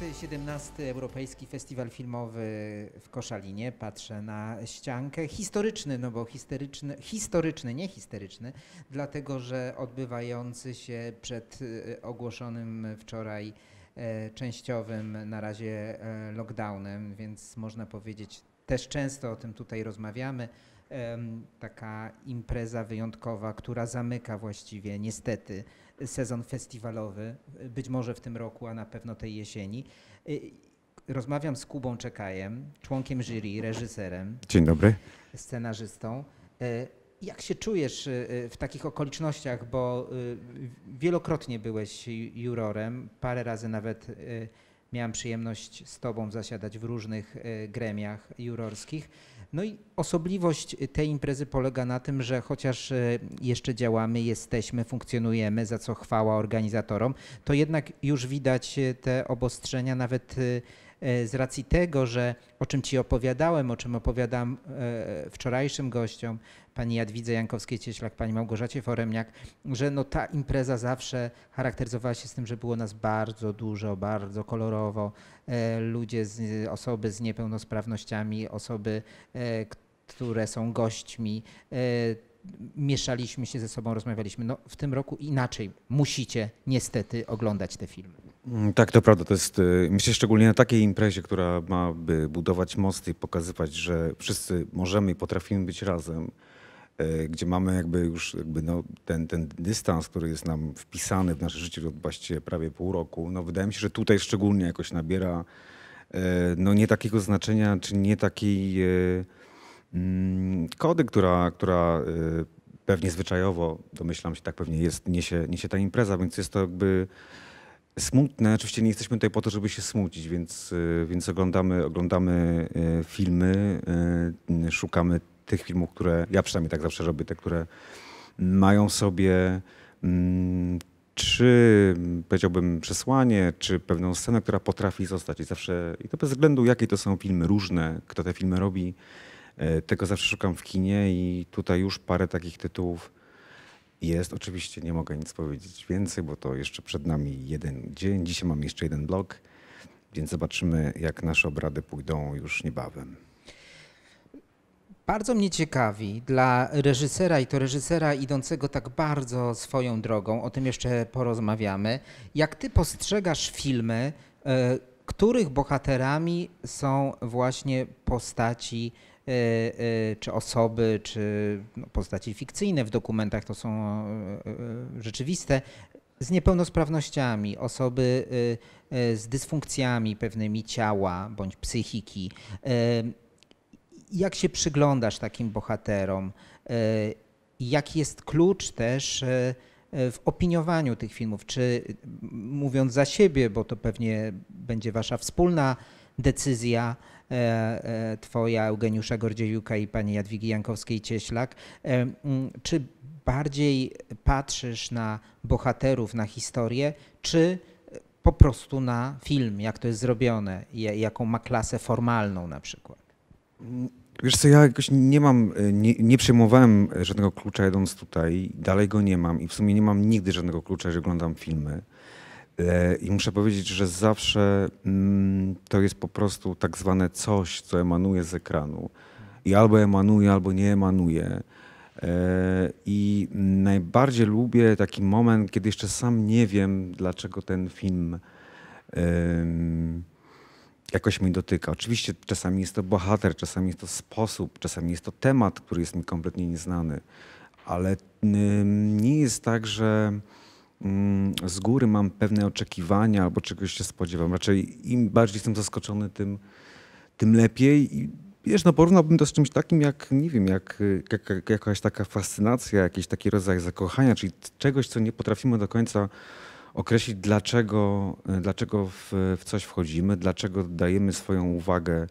jest 17. Europejski Festiwal Filmowy w Koszalinie. Patrzę na ściankę. Historyczny, no bo historyczny, historyczny, nie histeryczny, dlatego że odbywający się przed e, ogłoszonym wczoraj e, częściowym na razie e, lockdownem, więc można powiedzieć, też często o tym tutaj rozmawiamy. Taka impreza wyjątkowa, która zamyka właściwie, niestety, sezon festiwalowy, być może w tym roku, a na pewno tej jesieni. Y, rozmawiam z Kubą Czekajem, członkiem jury, reżyserem. Dzień dobry. Scenarzystą. Y, jak się czujesz y, w takich okolicznościach, bo wielokrotnie byłeś jurorem, parę razy nawet miałem przyjemność z Tobą zasiadać w różnych e, gremiach jurorskich. No i osobliwość e, tej imprezy polega na tym, że chociaż e, jeszcze działamy, jesteśmy, funkcjonujemy, za co chwała organizatorom, to jednak już widać te obostrzenia nawet E, z racji tego, że o czym Ci opowiadałem, o czym opowiadam e, wczorajszym gościom, pani Jadwidze Jankowskiej-Cieślak, pani Małgorzacie Foremniak, że no ta impreza zawsze charakteryzowała się z tym, że było nas bardzo dużo, bardzo kolorowo. E, ludzie, z, osoby z niepełnosprawnościami, osoby, które są gośćmi mieszaliśmy się ze sobą, rozmawialiśmy. No, w tym roku inaczej musicie niestety oglądać te filmy. Mm, tak, to prawda. To jest, y, myślę, szczególnie na takiej imprezie, która ma budować mosty i pokazywać, że wszyscy możemy i potrafimy być razem, y, gdzie mamy jakby już jakby no, ten, ten dystans, który jest nam wpisany w nasze życie od właściwie prawie pół roku. No, wydaje mi się, że tutaj szczególnie jakoś nabiera y, no, nie takiego znaczenia, czy nie takiej Mm, kody, która, która y, pewnie zwyczajowo, domyślam się, tak pewnie jest, niesie, niesie ta impreza, więc jest to jakby smutne. Oczywiście nie jesteśmy tutaj po to, żeby się smucić, więc, y, więc oglądamy, oglądamy y, filmy, szukamy tych filmów, które ja przynajmniej tak zawsze robię, te, które mają sobie czy mm, powiedziałbym przesłanie, czy pewną scenę, która potrafi zostać. I zawsze, i to bez względu jakie to są filmy różne, kto te filmy robi, E, tego zawsze szukam w kinie i tutaj już parę takich tytułów jest. Oczywiście nie mogę nic powiedzieć więcej, bo to jeszcze przed nami jeden dzień. Dzisiaj mam jeszcze jeden blog, więc zobaczymy, jak nasze obrady pójdą już niebawem. Bardzo mnie ciekawi dla reżysera i to reżysera idącego tak bardzo swoją drogą, o tym jeszcze porozmawiamy, jak ty postrzegasz filmy, e, których bohaterami są właśnie postaci E, e, czy osoby, czy no, postaci fikcyjne w dokumentach, to są e, rzeczywiste, z niepełnosprawnościami, osoby z dysfunkcjami pewnymi ciała bądź psychiki. Jak się przyglądasz takim bohaterom? Jaki jest klucz też w opiniowaniu tych filmów? Czy mówiąc za siebie, bo to pewnie będzie wasza wspólna decyzja, E, e, twoja Eugeniusza Gordziejuka i pani Jadwigi Jankowskiej-Cieślak. E, mm, czy bardziej patrzysz na bohaterów, na historię, czy po prostu na film, jak to jest zrobione, jaką ma klasę formalną na przykład? Wiesz co, ja jakoś nie mam, nie, nie żadnego klucza jadąc tutaj, dalej go nie mam i w sumie nie mam nigdy żadnego klucza, że oglądam filmy. E, I muszę powiedzieć, że zawsze mm, to jest po prostu tak zwane coś, co emanuje z ekranu. I albo emanuje, albo nie emanuje. E, I najbardziej lubię taki moment, kiedy jeszcze sam nie wiem, dlaczego ten film jakoś mi dotyka. Oczywiście czasami jest to bohater, czasami jest to sposób, czasami jest to temat, który jest mi kompletnie nieznany, ale nie jest tak, że Mm, z góry mam pewne oczekiwania albo czegoś się spodziewam. Raczej im bardziej jestem zaskoczony, tym, tym lepiej. I wiesz, no porównałbym to z czymś takim jak, nie wiem, jak, jak, jakaś taka fascynacja, jakiś taki rodzaj zakochania, czyli czegoś, co nie potrafimy do końca określić, dlaczego, e, dlaczego w, w coś wchodzimy, dlaczego dajemy swoją uwagę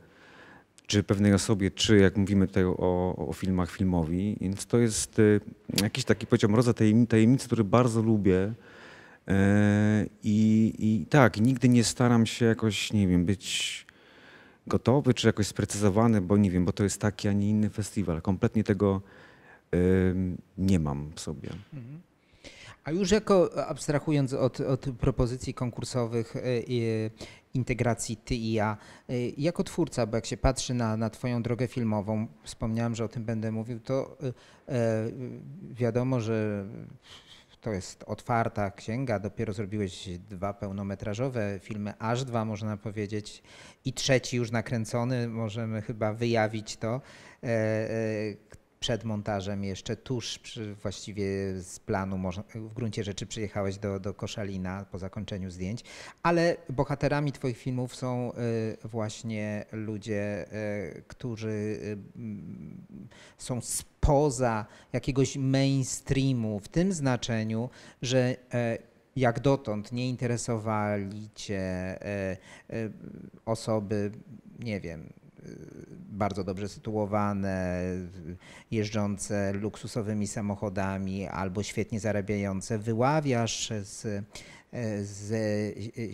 czy pewnej osobie, czy jak mówimy tutaj o, o filmach filmowi. Więc to jest y, jakiś taki poziom rodzaj tajemnicy, który bardzo lubię. E, I, I tak, nigdy nie staram się jakoś, nie wiem, być gotowy czy jakoś sprecyzowany, bo nie wiem, bo to jest taki, a nie inny festiwal. Kompletnie tego nie mam w sobie. Mhm. A już jako abstrahując od, od propozycji konkursowych y, i, integracji ty i ja. Y, jako twórca, bo jak się patrzy na, na twoją drogę filmową, wspomniałem, że o tym będę mówił, to y, e, wiadomo, że to jest otwarta księga. Dopiero zrobiłeś dwa pełnometrażowe filmy, aż dwa można powiedzieć, i trzeci już nakręcony, możemy chyba wyjawić to. E, e, przed montażem, jeszcze tuż przy, właściwie z planu, można, w gruncie rzeczy przyjechałeś do, do Koszalina po zakończeniu zdjęć, ale bohaterami Twoich filmów są y, właśnie ludzie, y, którzy y, są spoza jakiegoś mainstreamu w tym znaczeniu, że e, jak dotąd nie interesowali cię e, e, osoby, nie wiem, Y, bardzo dobrze sytuowane, y, jeżdżące luksusowymi samochodami albo świetnie zarabiające, wyławiasz z, y, z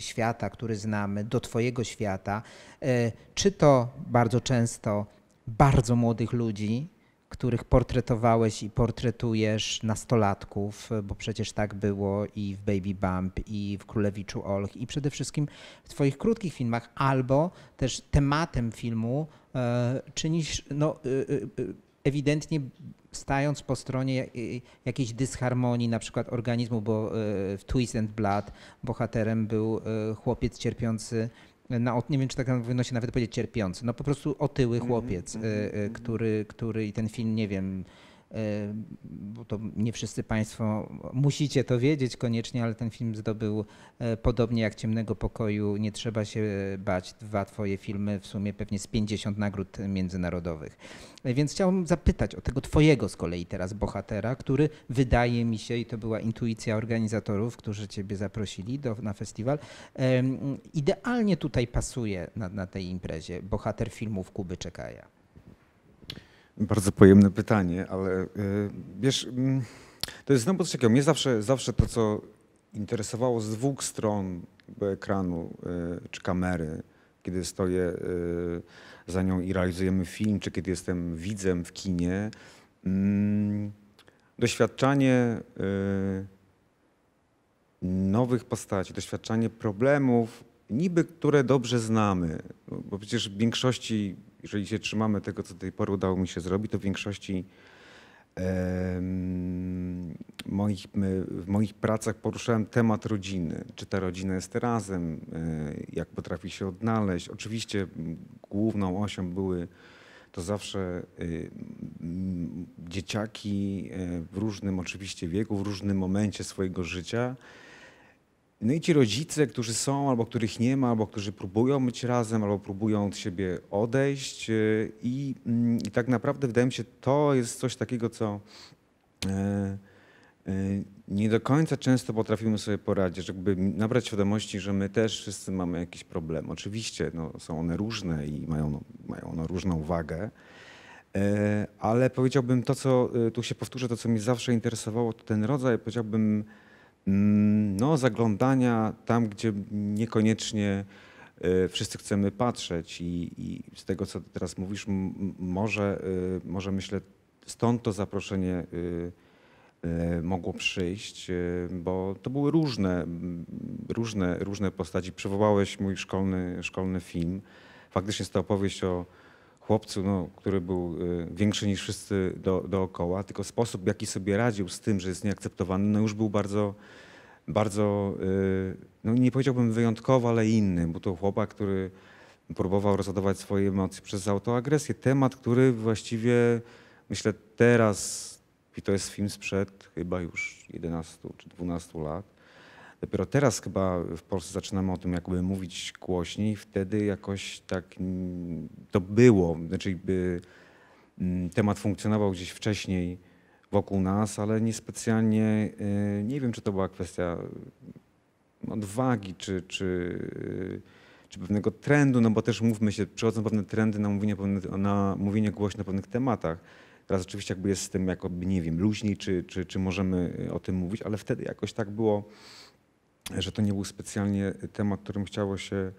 świata, który znamy, do Twojego świata, czy to bardzo często bardzo młodych ludzi, których portretowałeś i portretujesz nastolatków, bo przecież tak było i w Baby Bump, i w Królewiczu Olch, i przede wszystkim w Twoich krótkich filmach, albo też tematem filmu e, czynisz no, e, e, ewidentnie stając po stronie e, jakiejś dysharmonii, na przykład organizmu, bo w Twist and Blood bohaterem był chłopiec cierpiący na, nie wiem czy tak powinno się nawet powiedzieć cierpiący, no po prostu otyły mhm, chłopiec, mm -hmm, y, y, mhm. który, który i ten film, nie wiem, bo to nie wszyscy Państwo musicie to wiedzieć koniecznie, ale ten film zdobył e, podobnie jak Ciemnego Pokoju, Nie Trzeba się Bać, dwa Twoje filmy, w sumie pewnie z 50 nagród międzynarodowych. E, więc chciałbym zapytać o tego Twojego z kolei teraz bohatera, który wydaje mi się, i to była intuicja organizatorów, którzy Ciebie zaprosili do, na festiwal, idealnie tutaj pasuje na, na tej imprezie bohater filmów Kuby Czekaja. Bardzo pojemne pytanie, ale e, wiesz, mm, to jest znowu coś takiego. Mnie zawsze, zawsze to, co interesowało z dwóch stron ekranu e, czy kamery, kiedy stoję e, za nią i realizujemy film, czy kiedy jestem widzem w kinie, mm, doświadczanie nowych postaci, doświadczanie problemów, niby które dobrze znamy, bo przecież w większości, jeżeli się trzymamy tego, co do tej pory udało mi się zrobić, to w większości moich, w moich pracach poruszałem temat rodziny. Czy ta rodzina jest razem, e, jak potrafi się odnaleźć. Oczywiście główną osią były to zawsze y, dzieciaki e, w różnym oczywiście wieku, w różnym momencie swojego życia no i ci rodzice, którzy są, albo których nie ma, albo którzy próbują być razem, albo próbują od siebie odejść. Y, I, mm, i tak naprawdę wydaje mi się, to jest coś takiego, co e, e, nie do końca często potrafimy sobie poradzić, żeby nabrać świadomości, że my też wszyscy mamy jakiś problem. Oczywiście no, są one różne i mają, mają one różną wagę, e, ale powiedziałbym to, co tu się powtórzę, to co mnie zawsze interesowało, to ten rodzaj, powiedziałbym, Mm, no, zaglądania tam, gdzie niekoniecznie e, wszyscy chcemy patrzeć i, i z tego, co teraz mówisz, może, e, może myślę, stąd to zaproszenie e, mogło przyjść, bo to były różne, różne, różne postaci. Przywołałeś mój szkolny, szkolny film. Faktycznie jest to opowieść o chłopcu, no, który był y, większy niż wszyscy do, dookoła, tylko sposób, w jaki sobie radził z tym, że jest nieakceptowany, no już był bardzo, bardzo, y, no nie powiedziałbym wyjątkowo, ale inny, bo to chłopak, który próbował rozładować swoje emocje przez autoagresję. Temat, który właściwie, myślę teraz, i to jest film sprzed chyba już 11 czy 12 lat, Dopiero teraz chyba w Polsce zaczynamy o tym jakby mówić głośniej. Wtedy jakoś tak to było. Znaczy by mm, temat funkcjonował gdzieś wcześniej wokół nas, ale niespecjalnie, y, nie wiem czy to była kwestia odwagi czy, czy, y, czy pewnego trendu, no bo też mówmy się, przychodzą pewne trendy na mówienie, na mówienie głośno o pewnych tematach. Teraz oczywiście jakby jest z tym jakoby, nie wiem, luźniej, czy, czy, czy możemy y, o tym mówić, ale wtedy jakoś tak było że to nie był specjalnie temat, którym chciało się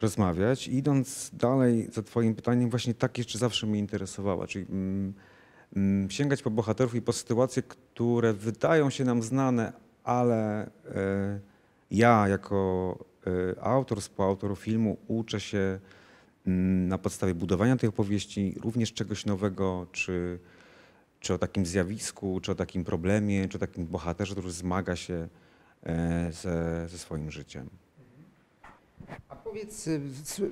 rozmawiać. idąc dalej za Twoim pytaniem, właśnie tak jeszcze zawsze mnie interesowała, czyli mm, mm, sięgać po bohaterów i po sytuacje, które wydają się nam znane, ale y, ja jako y, autor, współautor filmu uczę się mm, na podstawie budowania tej opowieści również czegoś nowego, czy, czy o takim zjawisku, czy o takim problemie, czy o takim bohaterze, który zmaga się E, ze, ze swoim życiem. A powiedz, y,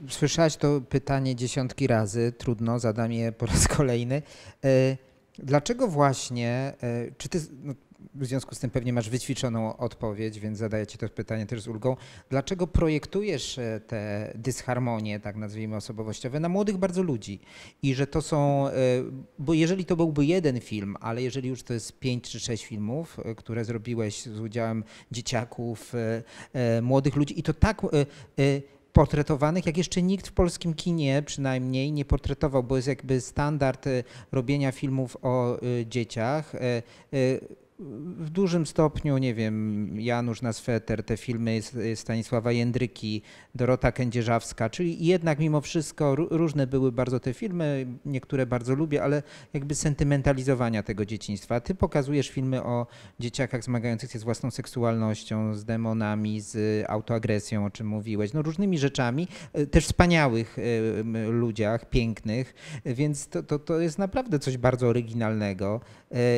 słyszałaś to pytanie dziesiątki razy, trudno, zadam je po raz kolejny. E, dlaczego właśnie, e, czy ty, no w związku z tym pewnie masz wyćwiczoną odpowiedź, więc zadaję Ci to pytanie też z ulgą. Dlaczego projektujesz e, te dysharmonie, tak nazwijmy osobowościowe, na młodych bardzo ludzi? I że to są, e, bo jeżeli to byłby jeden film, ale jeżeli już to jest pięć czy sześć filmów, e, które zrobiłeś z udziałem dzieciaków, młodych ludzi i to tak portretowanych, jak jeszcze nikt w polskim kinie przynajmniej nie portretował, bo jest jakby standard robienia filmów o dzieciach w dużym stopniu, nie wiem, Janusz Nasfeter, te filmy Stanisława Jędryki, Dorota Kędzierzawska, czyli jednak mimo wszystko różne były bardzo te filmy, niektóre bardzo lubię, ale jakby sentymentalizowania tego dzieciństwa. Ty pokazujesz filmy o dzieciakach zmagających się z własną seksualnością, z demonami, z autoagresją, o czym mówiłeś, no różnymi rzeczami, e, też wspaniałych e, ludziach, pięknych, e, więc to, to, to jest naprawdę coś bardzo oryginalnego.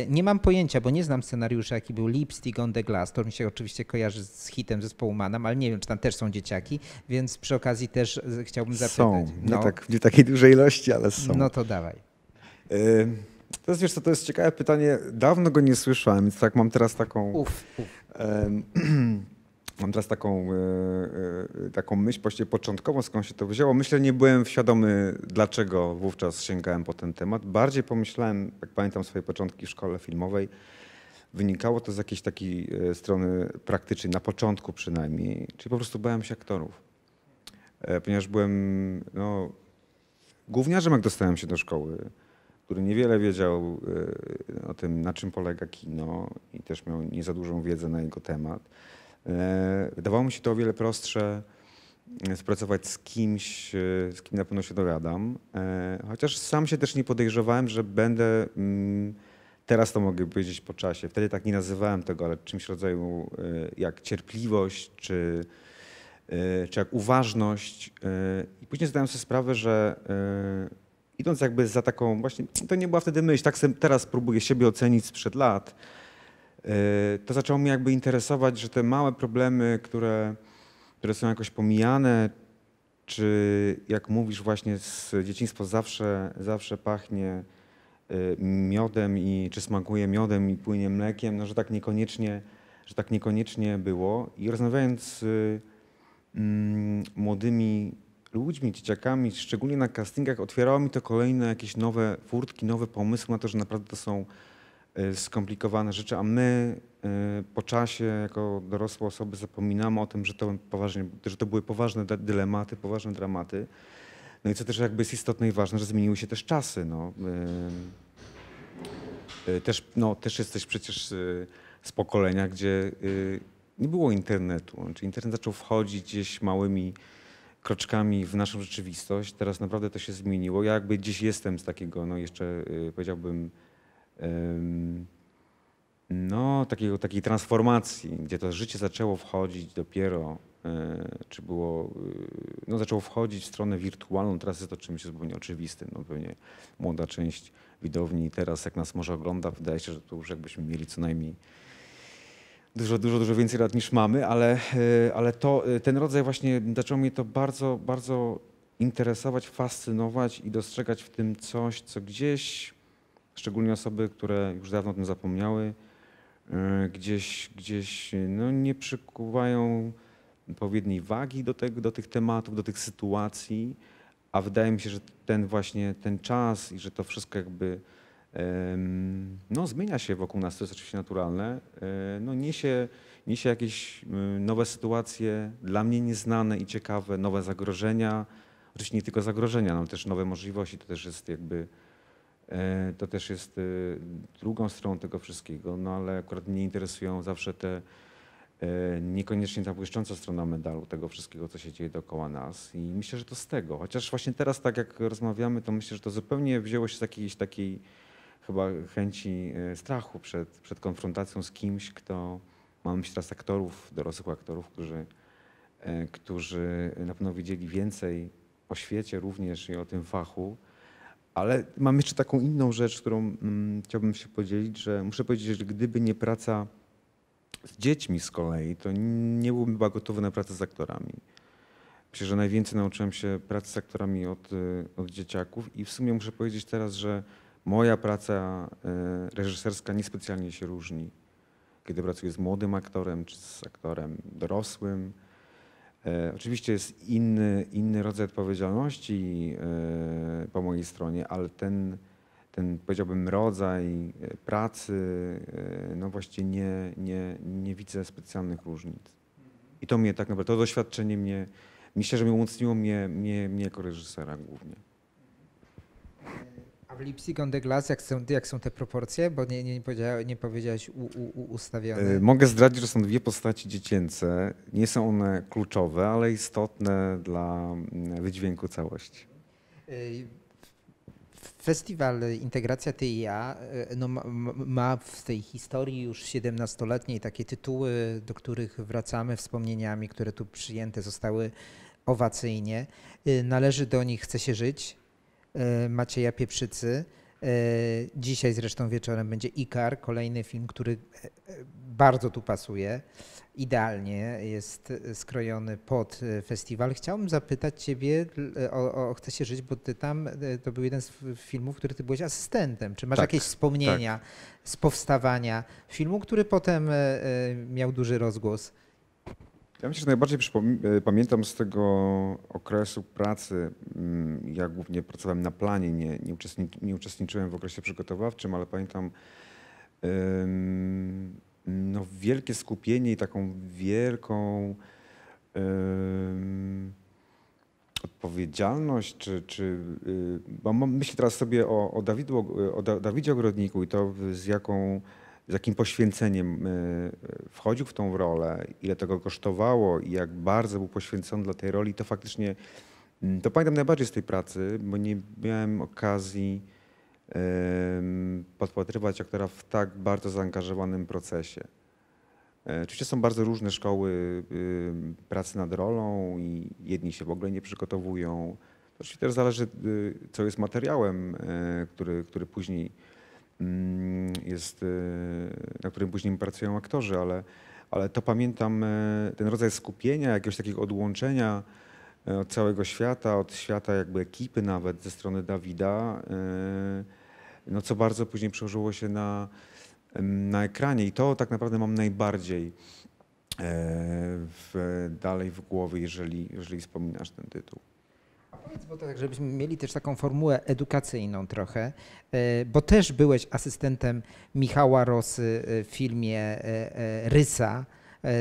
Nie mam pojęcia, bo nie znam Scenariusz jaki był Lipstick on the Glass. To mi się oczywiście kojarzy z hitem zespołu Manam, ale nie wiem, czy tam też są dzieciaki, więc przy okazji też e, chciałbym zapytać. Są, nie, no. tak, nie takiej dużej ilości, ale są. No to dawaj. Y to jest, wiesz co, to jest ciekawe pytanie. Dawno go nie słyszałem, więc tak mam teraz taką... Uf, uf. mam teraz taką, e, taką myśl właściwie początkową, skąd się to wzięło. Myślę, nie byłem świadomy, dlaczego wówczas sięgałem po ten temat. Bardziej pomyślałem, jak pamiętam swoje początki w szkole filmowej, Wynikało to z jakiejś takiej e, strony praktycznej, na początku przynajmniej, czyli po prostu bałem się aktorów. E, ponieważ byłem no, gówniarzem, jak dostałem się do szkoły, który niewiele wiedział e, o tym, na czym polega kino i też miał nie za dużą wiedzę na jego temat. Wydawało mi się to o wiele prostsze spracować z kimś, z kim na pewno się dowiadam Chociaż sam się też nie podejrzewałem, że będę mm, Teraz to mogę powiedzieć po czasie. Wtedy tak nie nazywałem tego, ale czymś rodzaju y, jak cierpliwość, czy, y, czy jak uważność. Y, I później zdałem sobie sprawę, że idąc jakby za taką właśnie, to nie była wtedy myśl, tak teraz próbuję siebie ocenić sprzed lat, to zaczęło mnie jakby interesować, że te małe problemy, które, które są jakoś pomijane, czy jak mówisz właśnie z dzieciństwo zawsze, zawsze pachnie Y, miodem i czy smakuje miodem i płynie mlekiem, no, że tak niekoniecznie, że tak niekoniecznie było. I rozmawiając z mm, młodymi ludźmi, dzieciakami, szczególnie na castingach, otwierało mi to kolejne jakieś nowe furtki, nowe pomysły na to, że naprawdę to są y, skomplikowane rzeczy, a my y, po czasie jako dorosłe osoby zapominamy o tym, że to, poważnie, że to były poważne dylematy, poważne dramaty. No i co też jakby jest istotne i ważne, że zmieniły się też czasy. No. Y, y, też, no, też jesteś przecież y, z pokolenia, gdzie nie było internetu. Czyli internet zaczął wchodzić gdzieś małymi kroczkami w naszą rzeczywistość. Teraz naprawdę to się zmieniło. Ja jakby gdzieś jestem z takiego, no jeszcze powiedziałbym, no takiego, takiej transformacji, gdzie to życie zaczęło wchodzić dopiero E, czy było, e, no zaczęło wchodzić w stronę wirtualną, teraz jest to czymś zupełnie oczywistym. No pewnie młoda część widowni teraz, jak nas może ogląda, wydaje się, że to już jakbyśmy mieli co najmniej dużo, dużo, dużo więcej lat niż mamy, ale, e, ale to, ten rodzaj właśnie zaczął mnie to bardzo, bardzo interesować, fascynować i dostrzegać w tym coś, co gdzieś, szczególnie osoby, które już dawno o tym zapomniały, gdzieś, gdzieś no, nie przykuwają odpowiedniej wagi do, tego, do tych tematów, do tych sytuacji, a wydaje mi się, że ten właśnie ten czas i że to wszystko jakby no, zmienia się wokół nas, to jest oczywiście naturalne, e, no, niesie, niesie jakieś nowe sytuacje, dla mnie nieznane i ciekawe, nowe zagrożenia, oczywiście nie tylko zagrożenia, no, ale też nowe możliwości, to też jest jakby, e, to też jest e, drugą stroną tego wszystkiego, no ale akurat mnie interesują zawsze te E, niekoniecznie ta błyszcząca strona medalu tego wszystkiego, co się dzieje dookoła nas. I myślę, że to z tego. Chociaż właśnie teraz, tak jak rozmawiamy, to myślę, że to zupełnie wzięło się z jakiejś takiej chyba chęci e, strachu przed, przed konfrontacją z kimś, kto, mamy teraz aktorów, dorosłych aktorów, którzy, e, którzy na pewno wiedzieli więcej o świecie również i o tym fachu. Ale mam jeszcze taką inną rzecz, którą mm, chciałbym się podzielić, że muszę powiedzieć, że gdyby nie praca z dziećmi z kolei to nie byłbym chyba gotowy na pracę z aktorami. Myślę, że najwięcej nauczyłem się pracy z aktorami od, y, od dzieciaków i w sumie muszę powiedzieć teraz, że moja praca y, reżyserska niespecjalnie się różni. Kiedy pracuję z młodym aktorem czy z aktorem dorosłym, y, Oczywiście jest inny, inny rodzaj odpowiedzialności po mojej stronie, ale ten ten powiedziałbym rodzaj e, pracy, e, no właściwie nie, nie, nie widzę specjalnych różnic. I to mnie tak naprawdę, to doświadczenie mnie, myślę, że mnie umocniło mnie, mnie, mnie jako reżysera głównie. A w Lipsigon de Glass jak są, jak są te proporcje? Bo nie, nie, powiedziałeś, nie powiedziałeś u, u, u, ustawione. E, mogę zdradzić, że są dwie postaci dziecięce. Nie są one kluczowe, ale istotne dla mm, wydźwięku całości. Festiwal e, Integracja Ty i Ja e, no, ma w tej historii już 17-letniej takie tytuły, do których wracamy wspomnieniami, które tu przyjęte zostały owacyjnie. E, należy do nich Chce się żyć Macieja Pieprzycy, E, dzisiaj zresztą wieczorem będzie Ikar, kolejny film, który e, e, bardzo tu pasuje. Idealnie jest skrojony pod festiwal. Chciałbym zapytać Ciebie o, o Chcę się żyć, bo Ty tam, to był jeden z filmów, który Ty byłeś asystentem. Czy masz tak, jakieś wspomnienia tak. z powstawania filmu, który potem miał duży rozgłos? Ja myślę, że najbardziej e, pamiętam z tego okresu pracy, mm, ja głównie pracowałem na planie, nie, nie, uczestniczy, nie uczestniczyłem w okresie przygotowawczym, ale pamiętam no, wielkie skupienie i taką wielką odpowiedzialność, czy, czy y, bo myślę teraz sobie o, o, Dawidu, o Dawidzie Ogrodniku i to z jaką z jakim poświęceniem e, wchodził w tą rolę, ile tego kosztowało i jak bardzo był poświęcony dla tej roli, to faktycznie mm, to pamiętam najbardziej z tej pracy, bo nie miałem okazji podpatrywać aktora w tak bardzo zaangażowanym procesie. E, oczywiście są bardzo różne szkoły y, pracy nad rolą i jedni się w ogóle nie przygotowują. Oczywiście też zależy, y, co jest materiałem, e, który, który później Mm, jest, y, na którym później pracują aktorzy, ale, ale to pamiętam e, ten rodzaj skupienia, jakiegoś takiego odłączenia e, od całego świata, od świata jakby ekipy nawet ze strony Dawida, e, no co bardzo później przełożyło się na, na ekranie i to tak naprawdę mam najbardziej w, dalej w głowie, jeżeli, jeżeli wspominasz ten tytuł. Powiedz, bo tak, żebyśmy mieli też taką formułę edukacyjną trochę, e, bo też byłeś asystentem Michała Rosy e, w filmie e, Rysa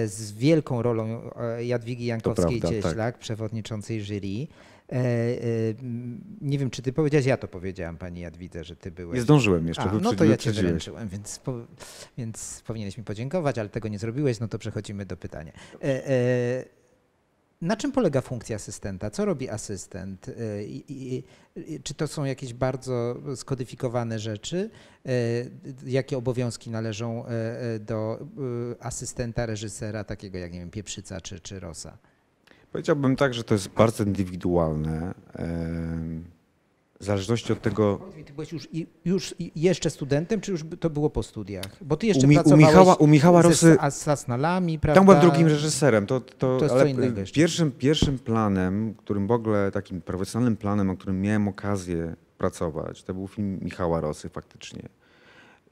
z wielką rolą Jadwigi Jankowskiej-Cieślak, tak. przewodniczącej jury. E, e, nie wiem, czy ty powiedziałeś, ja to powiedziałam pani Jadwidze, że ty byłeś. Nie zdążyłem jeszcze. A, no to ja cię wyręczyłem, więc, po, więc powinieneś mi podziękować, ale tego nie zrobiłeś, no to przechodzimy do pytania. E, na czym polega funkcja asystenta? Co robi asystent? Y, I, i, i, czy to są jakieś bardzo skodyfikowane rzeczy? Y, jakie obowiązki należą y, do asystenta, reżysera, takiego jak nie wiem, pieprzyca czy, czy rosa? Powiedziałbym tak, że to jest bardzo indywidualne w zależności od tego. Ty byłeś już, już jeszcze studentem, czy już to było po studiach? Bo ty jeszcze u pracowałeś u Michała, u Michała Rosy, z Sasnalami, prawda? Tam byłem drugim reżyserem. To, to, to jest ale co innego Pierwszym, pierwszym planem, którym w ogóle takim profesjonalnym planem, o którym miałem okazję pracować, to był film Michała Rosy faktycznie.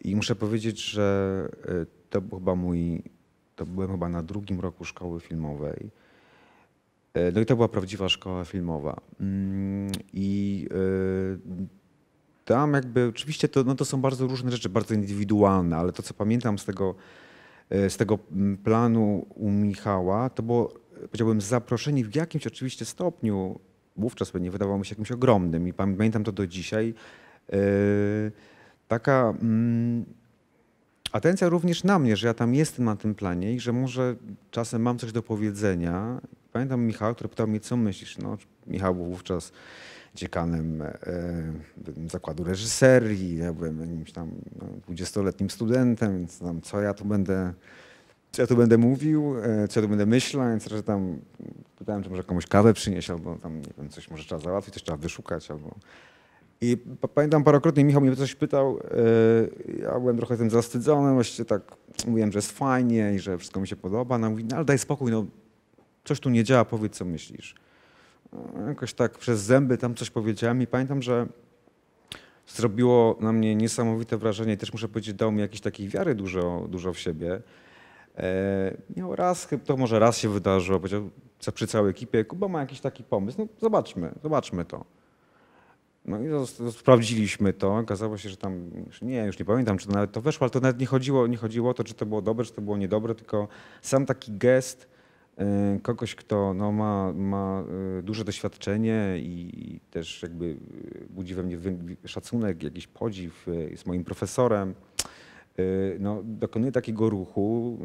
I muszę powiedzieć, że e, to był chyba mój, to byłem chyba na drugim roku szkoły filmowej E, no i to była prawdziwa szkoła filmowa. Mm, I e, tam jakby, oczywiście to, no to są bardzo różne rzeczy, bardzo indywidualne, ale to co pamiętam z tego, e, z tego mm, planu u Michała, to było, powiedziałbym, zaproszenie w jakimś oczywiście stopniu, wówczas pewnie wydawało mi się jakimś ogromnym i pamiętam to do dzisiaj, taka mm, atencja również na mnie, że ja tam jestem na tym planie i że może czasem mam coś do powiedzenia pamiętam Michała, który pytał mnie, co myślisz. No, Michał był wówczas dziekanem e, zakładu reżyserii, ja byłem jakimś tam 20-letnim no, studentem, więc tam, co ja tu będę co ja tu będę mówił, e, co ja tu będę myślał, więc raczej tam pytałem, czy może komuś kawę przynieść, albo tam, nie wiem, coś może trzeba załatwić, coś trzeba wyszukać, albo... I pamiętam parokrotnie Michał mnie coś pytał, e, ja byłem trochę tym zastydzony, właściwie tak mówiłem, że jest fajnie i że wszystko mi się podoba, no mówi, no ale daj spokój, no Coś tu nie działa, powiedz co myślisz. Jakoś tak przez zęby tam coś powiedziałem i pamiętam, że zrobiło na mnie niesamowite wrażenie i też muszę powiedzieć, dał mi jakiś takiej wiary dużo, dużo w siebie. E, miał raz, to może raz się wydarzyło, powiedział przy całej ekipie, Kuba ma jakiś taki pomysł, no zobaczmy, zobaczmy to. No i sprawdziliśmy to, okazało się, że tam, nie, już nie pamiętam, czy to nawet to weszło, ale to nawet nie chodziło, nie chodziło o to, czy to było dobre, czy to było niedobre, tylko sam taki gest, Y, kogoś, kto no, ma, ma y, duże doświadczenie i też jakby y, budzi we mnie szacunek, jakiś podziw, jest moim profesorem, no, dokonuje takiego ruchu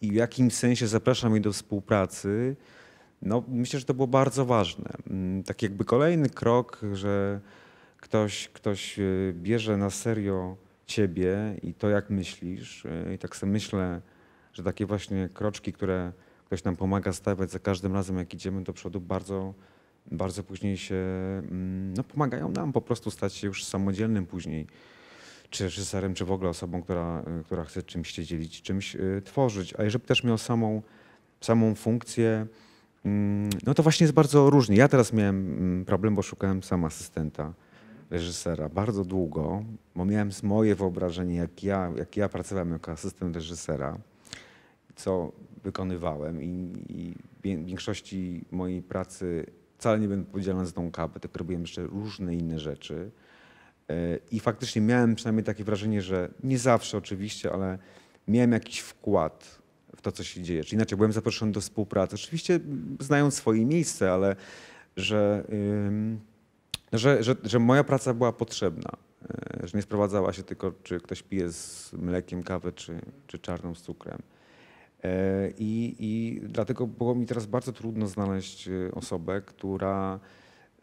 i w jakimś sensie zaprasza mnie do współpracy. No, myślę, że to było bardzo ważne. Mm, tak jakby kolejny krok, że ktoś, ktoś bierze na serio ciebie i to, jak myślisz. I tak sobie myślę, że takie właśnie kroczki, które ktoś nam pomaga stawiać za każdym razem, jak idziemy do przodu, bardzo, bardzo później się, mm, no pomagają nam po prostu stać się już samodzielnym później, czy reżyserem, czy w ogóle osobą, która, y, która chce czymś się dzielić, czymś y, tworzyć. A jeżeli też miał samą, samą funkcję, mm, no to właśnie jest bardzo różnie. Ja teraz miałem mm, problem, bo szukałem sam asystenta reżysera bardzo długo, bo miałem moje wyobrażenie, jak ja, jak ja pracowałem jako asystent reżysera co wykonywałem i, i w większości mojej pracy wcale nie będę powiedział za tą kawę, tylko robiłem jeszcze różne inne rzeczy. E, I faktycznie miałem przynajmniej takie wrażenie, że nie zawsze oczywiście, ale miałem jakiś wkład w to, co się dzieje. Czyli inaczej, byłem zaproszony do współpracy. Oczywiście znając swoje miejsce, ale że, że, że, że, moja praca była potrzebna. E, że nie sprowadzała się tylko, czy ktoś pije z mlekiem kawę, czy, czy czarną z cukrem. E, I, I dlatego było mi teraz bardzo trudno znaleźć e, osobę, która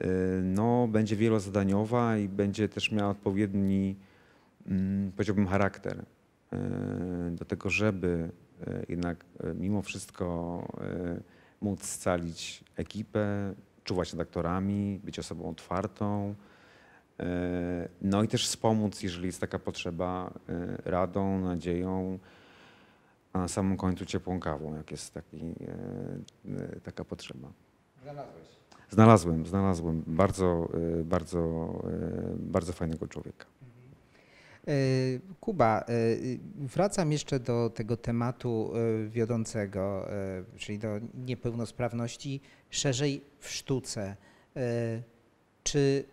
e, no, będzie wielozadaniowa i będzie też miała odpowiedni, mm, powiedziałbym, charakter do tego, żeby jednak mimo wszystko móc scalić ekipę, czuwać nad aktorami, być osobą otwartą. No i też wspomóc, jeżeli jest taka potrzeba, radą, nadzieją, a na samym końcu ciepłą kawą, jak jest taki, e, e, taka potrzeba. Znalazłeś? Znalazłem, znalazłem bardzo, e, bardzo, bardzo fajnego człowieka. Mhm. Kuba, wracam jeszcze do tego tematu wiodącego, czyli do niepełnosprawności szerzej w sztuce. Czy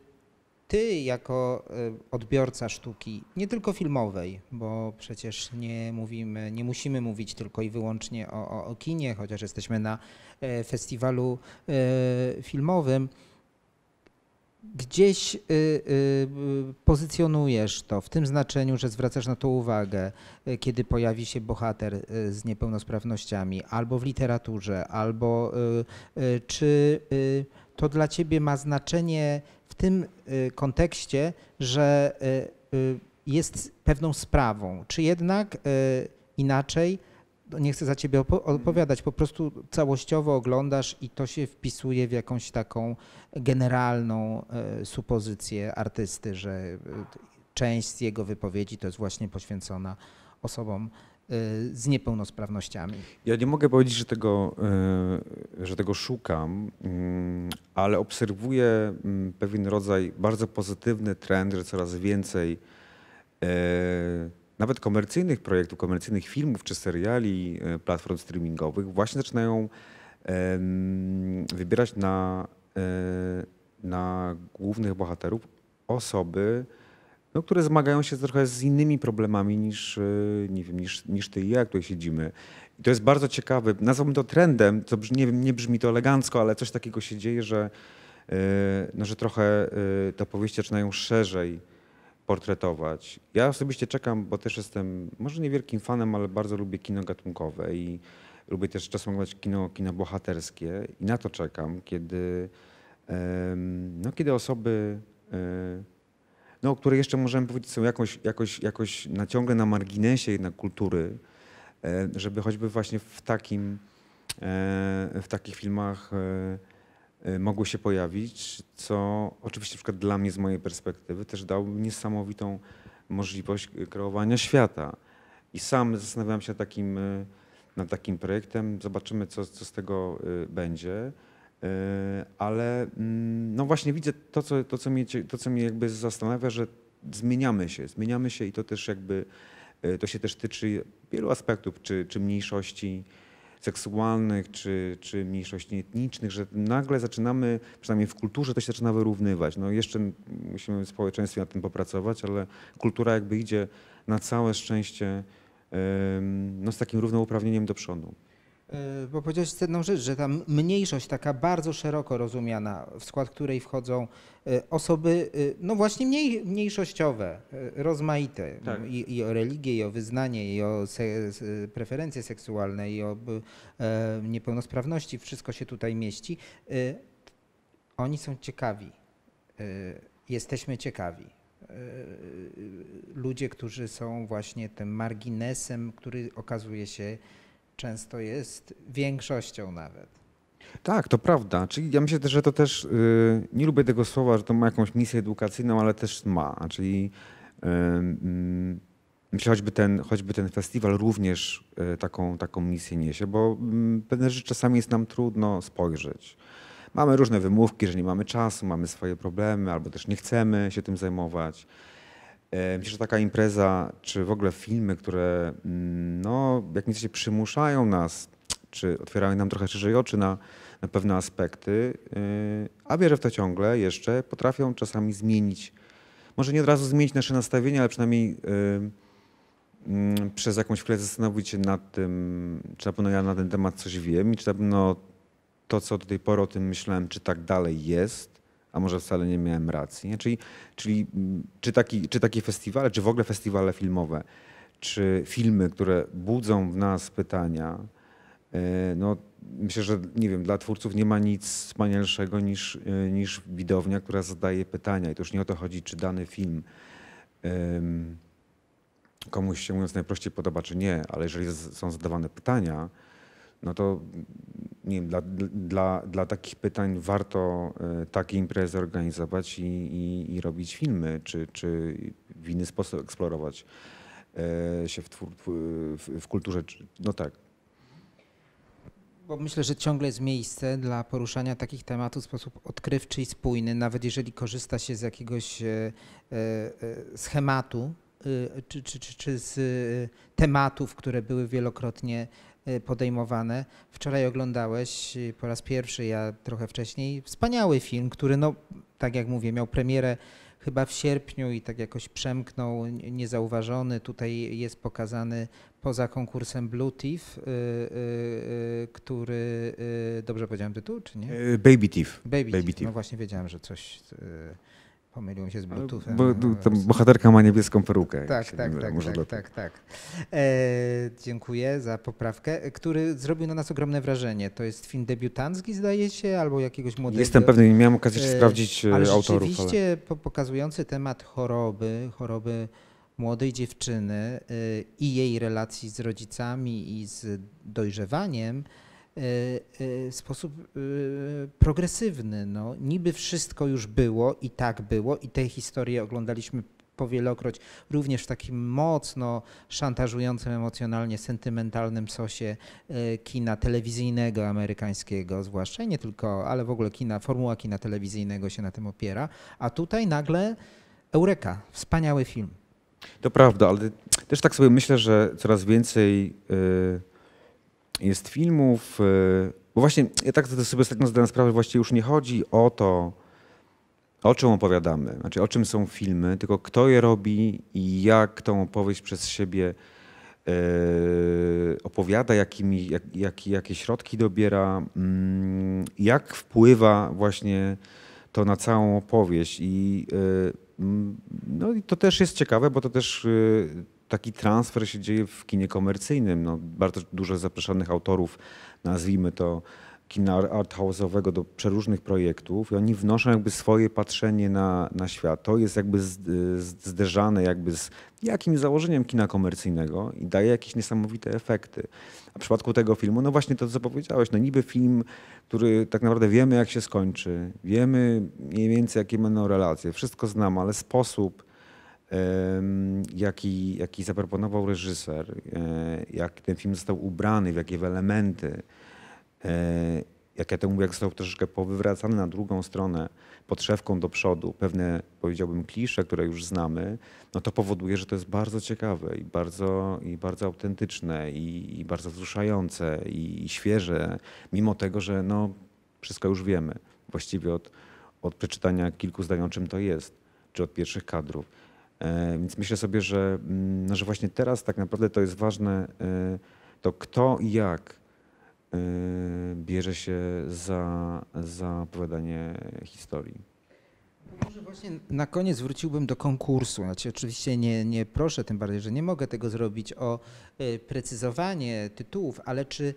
ty, jako y, odbiorca sztuki, nie tylko filmowej, bo przecież nie mówimy, nie musimy mówić tylko i wyłącznie o, o, o kinie, chociaż jesteśmy na e, festiwalu e, filmowym, gdzieś y, y, pozycjonujesz to w tym znaczeniu, że zwracasz na to uwagę, e, kiedy pojawi się bohater z niepełnosprawnościami, albo w literaturze, albo czy to dla ciebie ma znaczenie w tym y, kontekście, że y, y, jest pewną sprawą. Czy jednak inaczej, no, nie chcę za ciebie odpowiadać, mhm. po prostu całościowo oglądasz i to się wpisuje w jakąś taką generalną supozycję artysty, że część z jego wypowiedzi to jest właśnie poświęcona osobom z niepełnosprawnościami. Ja nie mogę powiedzieć, że tego, że tego szukam, mm, ale obserwuję mm, pewien rodzaj bardzo pozytywny trend, że coraz więcej e, nawet komercyjnych projektów, komercyjnych filmów czy seriali e, platform streamingowych właśnie zaczynają e, wybierać na, e, na głównych bohaterów osoby, no, które zmagają się trochę z innymi problemami niż, e, nie wiem, niż, niż ty i ja, tutaj siedzimy. I to jest bardzo ciekawe. Nazwałbym to trendem, co brzmi, nie, nie brzmi to elegancko, ale coś takiego się dzieje, że, y, no, że trochę y, te opowieści zaczynają szerzej portretować. Ja osobiście czekam, bo też jestem może niewielkim fanem, ale bardzo lubię kino gatunkowe i lubię też czasem oglądać kino, kino bohaterskie i na to czekam, kiedy, no, kiedy osoby y, no, które jeszcze możemy powiedzieć są jakoś, jakoś, jakoś na ciągle na marginesie jednak kultury, E, żeby choćby właśnie w takim, e, w takich filmach e, mogły się pojawić, co oczywiście na przykład dla mnie z mojej perspektywy też dałoby niesamowitą możliwość kreowania świata. I sam zastanawiałem się nad takim, nad takim projektem, zobaczymy co, co z tego będzie. Ale mm, no właśnie widzę to, co, to, co, mnie, to, co mnie jakby zastanawia, że zmieniamy się, zmieniamy się i to też jakby Y, to się też tyczy wielu aspektów, czy, czy mniejszości seksualnych, czy, czy mniejszości etnicznych, że nagle zaczynamy, przynajmniej w kulturze to się zaczyna wyrównywać. No jeszcze musimy w społeczeństwie nad tym popracować, ale kultura jakby idzie na całe szczęście no, z takim równouprawnieniem do przodu. E, bo powiedziałeś jedną rzecz, że ta mniejszość taka bardzo szeroko rozumiana, w skład której wchodzą e, osoby, e, no właśnie mniej, mniejszościowe, rozmaite tak. I, I, o religię, i o wyznanie, i o se, preferencje seksualne, i o e, niepełnosprawności, wszystko się tutaj mieści. E, oni są ciekawi. E, jesteśmy ciekawi ludzie, którzy są właśnie tym marginesem, który okazuje się często jest większością nawet. Tak, to prawda. Czyli ja myślę, że to też, y, nie lubię tego słowa, że to ma jakąś misję edukacyjną, ale też ma. Czyli y, mm, myślę, choćby ten, choćby ten festiwal również y, taką, taką misję niesie, bo mm, pewne rzeczy czasami jest nam trudno spojrzeć. Mamy różne wymówki, że nie mamy czasu, mamy swoje problemy, albo też nie chcemy się tym zajmować. E, myślę, że taka impreza, czy w ogóle filmy, które mm, no, jak jakimś się przymuszają nas, czy otwierają nam trochę szerzej oczy na, na pewne aspekty, e, a wierzę w to ciągle jeszcze, potrafią czasami zmienić, może nie od razu zmienić nasze nastawienie, ale przynajmniej e, mm, przez jakąś chwilę zastanowić się nad tym, czy na pewno ja na ten temat coś wiem i czy na pewno to, co do tej pory o tym myślałem, czy tak dalej jest a może wcale nie miałem racji. Czyli, czyli mm, czy, taki, czy takie festiwale, czy w ogóle festiwale filmowe, czy filmy, które budzą w nas pytania, e, no myślę, że nie wiem, dla twórców nie ma nic wspanialszego niż, e, niż widownia, która zadaje pytania. I to już nie o to chodzi, czy dany film komuś się mówiąc najprościej podoba, czy nie, ale jeżeli są zadawane pytania, no to nie wiem, dla, dla, dla takich pytań warto e, takie imprezy organizować i, i, i robić filmy, czy, czy w inny sposób eksplorować e, się w, twór, w, w kulturze. No tak. Bo myślę, że ciągle jest miejsce dla poruszania takich tematów w sposób odkrywczy i spójny, nawet jeżeli korzysta się z jakiegoś e, schematu czy, czy, czy, czy z tematów, które były wielokrotnie Y, podejmowane. Wczoraj oglądałeś y, po raz pierwszy, ja trochę wcześniej, wspaniały film, który, no, tak jak mówię, miał premierę chyba w sierpniu i tak jakoś przemknął niezauważony. Tutaj jest pokazany poza konkursem Blue Thief, y, który, dobrze powiedziałem tytuł, czy nie? Baby Thief. Baby, Baby Thief. No Thief. No właśnie wiedziałem, że coś... Pomyliłem się z Bluetoothem. Bo, no, no, no, bohaterka ma niebieską perukę. Tak, tak, tak, może tak, tak, tak. E, dziękuję za poprawkę, który zrobił na nas ogromne wrażenie. To jest film debiutancki zdaje się, albo jakiegoś młodego. Jestem pewny, nie miałem okazji e, sprawdzić e, ale autorów. Rzeczywiście ale pokazujący temat choroby, choroby młodej dziewczyny e, i jej relacji z rodzicami i z dojrzewaniem, E, e, sposób e, progresywny. No, niby wszystko już było i tak było i te historie oglądaliśmy powielokroć również w takim mocno szantażującym emocjonalnie, sentymentalnym sosie kina telewizyjnego amerykańskiego, zwłaszcza nie tylko, ale w ogóle kina, formuła kina telewizyjnego się na tym opiera, a tutaj nagle Eureka, wspaniały film. To prawda, ale też tak sobie myślę, że coraz więcej. Yy jest filmów, y, bo właśnie ja tak sobie ostatnio zdałem sprawę, właściwie już nie chodzi o to, o czym opowiadamy, znaczy o czym są filmy, tylko kto je robi i jak tą opowieść przez siebie yy, opowiada, jakimi, jak, jak, jakie środki dobiera, yy, jak wpływa właśnie to na całą opowieść. I, yy, no, i to też jest ciekawe, bo to też y, taki transfer się dzieje w kinie komercyjnym. No, bardzo dużo zapraszanych autorów, nazwijmy to kina arthouse'owego do przeróżnych projektów i oni wnoszą jakby swoje patrzenie na, na świat. To jest jakby zderzane jakby z jakimś założeniem kina komercyjnego i daje jakieś niesamowite efekty. A w przypadku tego filmu, no właśnie to, co powiedziałeś, no niby film, który tak naprawdę wiemy, jak się skończy, wiemy mniej więcej, jakie będą relacje, wszystko znam, ale sposób, jaki, jaki zaproponował reżyser, e, jak ten film został ubrany, w jakie elementy, e, jak ja to mówię, jak został troszeczkę powywracany na drugą stronę, podszewką do przodu, pewne powiedziałbym klisze, które już znamy, no to powoduje, że to jest bardzo ciekawe i bardzo, i bardzo autentyczne i, i bardzo wzruszające i, i, świeże, mimo tego, że no, wszystko już wiemy właściwie od, od przeczytania kilku zdań, o czym to jest, czy od pierwszych kadrów. E, więc myślę sobie, że, mm, no, że właśnie teraz tak naprawdę to jest ważne, e, to kto i jak e, bierze się za, za opowiadanie historii. Może właśnie na koniec wróciłbym do konkursu. Znaczy, oczywiście nie, nie proszę, tym bardziej, że nie mogę tego zrobić, o precyzowanie tytułów, ale czy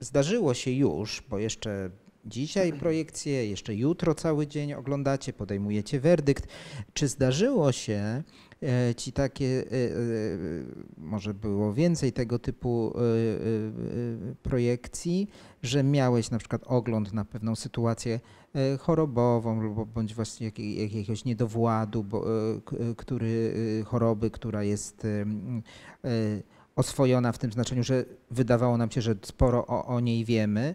zdarzyło się już, bo jeszcze dzisiaj projekcję, jeszcze jutro cały dzień oglądacie, podejmujecie werdykt. Czy zdarzyło się e, ci takie, e, e, może było więcej tego typu projekcji, że miałeś na przykład ogląd na pewną sytuację chorobową lub bądź właśnie jakiegoś niedowładu, bo, który, choroby, która jest oswojona w tym znaczeniu, że wydawało nam się, że sporo o, o niej wiemy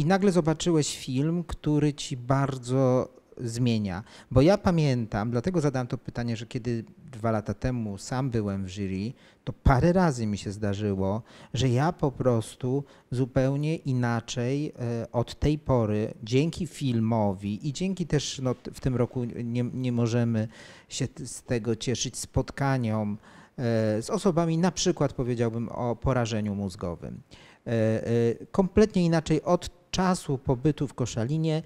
i nagle zobaczyłeś film, który ci bardzo zmienia. Bo ja pamiętam, dlatego zadałem to pytanie, że kiedy dwa lata temu sam byłem w jury, to parę razy mi się zdarzyło, że ja po prostu zupełnie inaczej e, od tej pory, dzięki filmowi i dzięki też no, w tym roku nie, nie możemy się z tego cieszyć spotkaniom e, z osobami, na przykład powiedziałbym o porażeniu mózgowym. E, kompletnie inaczej od czasu pobytu w Koszalinie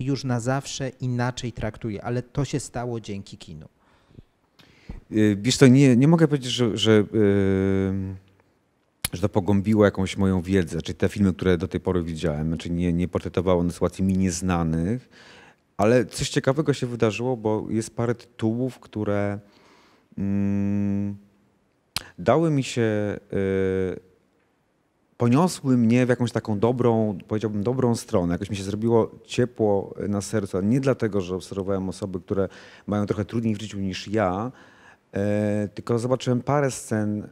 już na zawsze inaczej traktuje, ale to się stało dzięki kinu. Y, wiesz to nie, nie mogę powiedzieć, że, że, y, że to pogłębiło jakąś moją wiedzę, czyli te filmy, które do tej pory widziałem, czy znaczy nie, nie portretowało one sytuacji mi nieznanych, ale coś ciekawego się wydarzyło, bo jest parę tytułów, które mm, dały mi się y, poniosły mnie w jakąś taką dobrą, powiedziałbym, dobrą stronę. Jakoś mi się zrobiło ciepło na sercu, nie dlatego, że obserwowałem osoby, które mają trochę trudniej w życiu niż ja, e, tylko zobaczyłem parę scen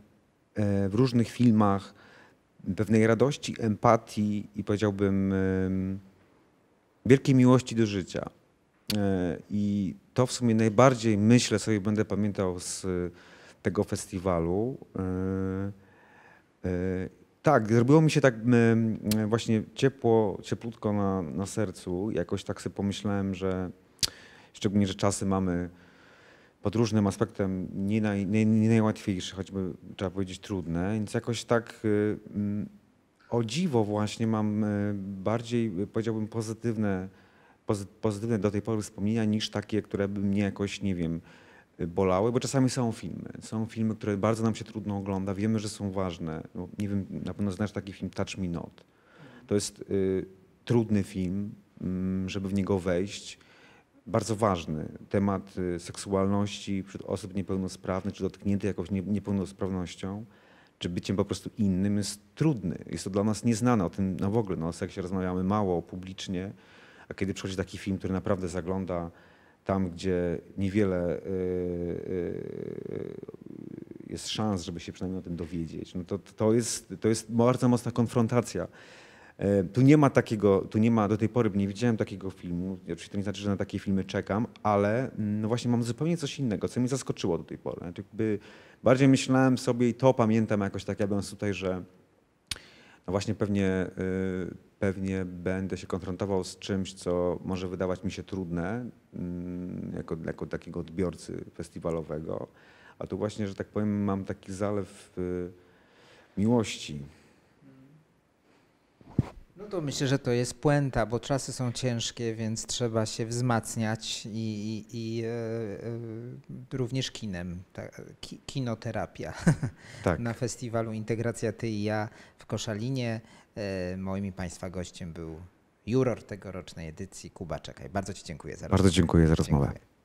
e, w różnych filmach pewnej radości, empatii i powiedziałbym e, wielkiej miłości do życia. E, I to w sumie najbardziej myślę sobie będę pamiętał z tego festiwalu e, e, tak, zrobiło mi się tak mm, mm, właśnie ciepło, cieplutko na, na sercu. Jakoś tak sobie pomyślałem, że szczególnie, że czasy mamy pod różnym aspektem nie, naj, nie, nie najłatwiejsze, choćby trzeba powiedzieć trudne, więc jakoś tak y, mm, o dziwo właśnie mam y, bardziej, y, powiedziałbym, pozytywne, pozytywne do tej pory wspomnienia niż takie, które by mnie jakoś, nie wiem, bolały, bo czasami są filmy. Są filmy, które bardzo nam się trudno ogląda, wiemy, że są ważne. No, nie wiem, na pewno znasz taki film Touch Me Not. To jest y, trudny film, mm, żeby w niego wejść. Bardzo ważny temat y, seksualności wśród osób niepełnosprawnych, czy dotkniętych jakąś niepełnosprawnością, czy byciem po prostu innym jest trudny. Jest to dla nas nieznane. O tym no w ogóle no, o seksie rozmawiamy mało publicznie, a kiedy przychodzi taki film, który naprawdę zagląda tam, gdzie niewiele y, y, y, jest szans, żeby się przynajmniej o tym dowiedzieć. No to, to, jest, to jest bardzo mocna konfrontacja. E, tu nie ma takiego, tu nie ma, do tej pory nie widziałem takiego filmu. Oczywiście to nie znaczy, że na takie filmy czekam, ale mm, no właśnie mam zupełnie coś innego, co mnie zaskoczyło do tej pory. Znaczy, jakby bardziej myślałem sobie i to pamiętam jakoś tak, ja byłem tutaj, że no właśnie pewnie pewnie będę się konfrontował z czymś, co może wydawać mi się trudne mm, jako, jako takiego odbiorcy festiwalowego. A tu właśnie, że tak powiem, mam taki zalew y, miłości no to myślę, że to jest puenta, bo czasy są ciężkie, więc trzeba się wzmacniać i, i, i e, e, również kinem, ta, ki, kinoterapia. Tak. Na festiwalu Integracja Ty i Ja w Koszalinie e, moim i Państwa gościem był juror tegorocznej edycji Kuba Czekaj. Bardzo Ci dziękuję za rozmowę. Bardzo dziękuję za rozmowę. Dziękuję.